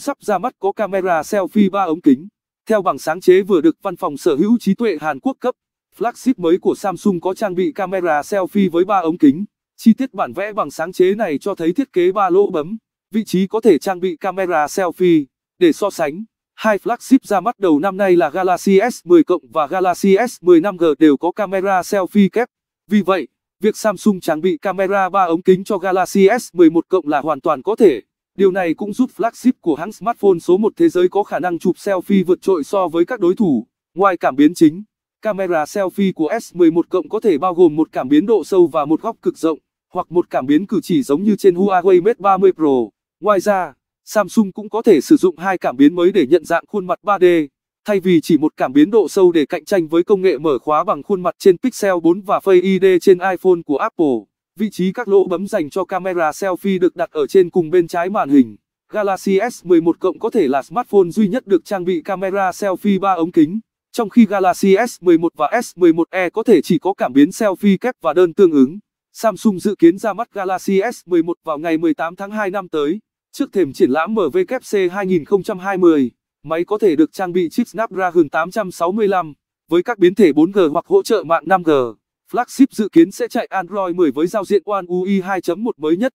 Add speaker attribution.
Speaker 1: sắp ra mắt có camera selfie 3 ống kính. Theo bằng sáng chế vừa được Văn phòng Sở hữu trí tuệ Hàn Quốc cấp, flagship mới của Samsung có trang bị camera selfie với 3 ống kính. Chi tiết bản vẽ bằng sáng chế này cho thấy thiết kế 3 lỗ bấm, vị trí có thể trang bị camera selfie. Để so sánh, hai flagship ra mắt đầu năm nay là Galaxy S10 cộng và Galaxy S10 5G đều có camera selfie kép. Vì vậy, việc Samsung trang bị camera 3 ống kính cho Galaxy S11 cộng là hoàn toàn có thể. Điều này cũng giúp flagship của hãng smartphone số 1 thế giới có khả năng chụp selfie vượt trội so với các đối thủ. Ngoài cảm biến chính, camera selfie của S11 cộng có thể bao gồm một cảm biến độ sâu và một góc cực rộng, hoặc một cảm biến cử chỉ giống như trên Huawei Mate 30 Pro. Ngoài ra, Samsung cũng có thể sử dụng hai cảm biến mới để nhận dạng khuôn mặt 3D, thay vì chỉ một cảm biến độ sâu để cạnh tranh với công nghệ mở khóa bằng khuôn mặt trên Pixel 4 và Face ID trên iPhone của Apple. Vị trí các lỗ bấm dành cho camera selfie được đặt ở trên cùng bên trái màn hình. Galaxy S11 cộng có thể là smartphone duy nhất được trang bị camera selfie 3 ống kính, trong khi Galaxy S11 và S11e có thể chỉ có cảm biến selfie kép và đơn tương ứng. Samsung dự kiến ra mắt Galaxy S11 vào ngày 18 tháng 2 năm tới. Trước thềm triển lãm MWC 2020, máy có thể được trang bị chip Snapdragon 865 với các biến thể 4G hoặc hỗ trợ mạng 5G. Flagship dự kiến sẽ chạy Android 10 với giao diện One UI 2.1 mới nhất.